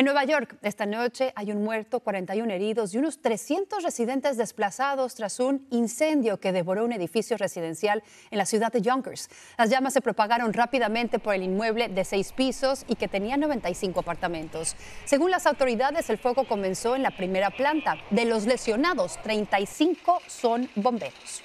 En Nueva York, esta noche hay un muerto, 41 heridos y unos 300 residentes desplazados tras un incendio que devoró un edificio residencial en la ciudad de Yonkers. Las llamas se propagaron rápidamente por el inmueble de seis pisos y que tenía 95 apartamentos. Según las autoridades, el fuego comenzó en la primera planta. De los lesionados, 35 son bomberos.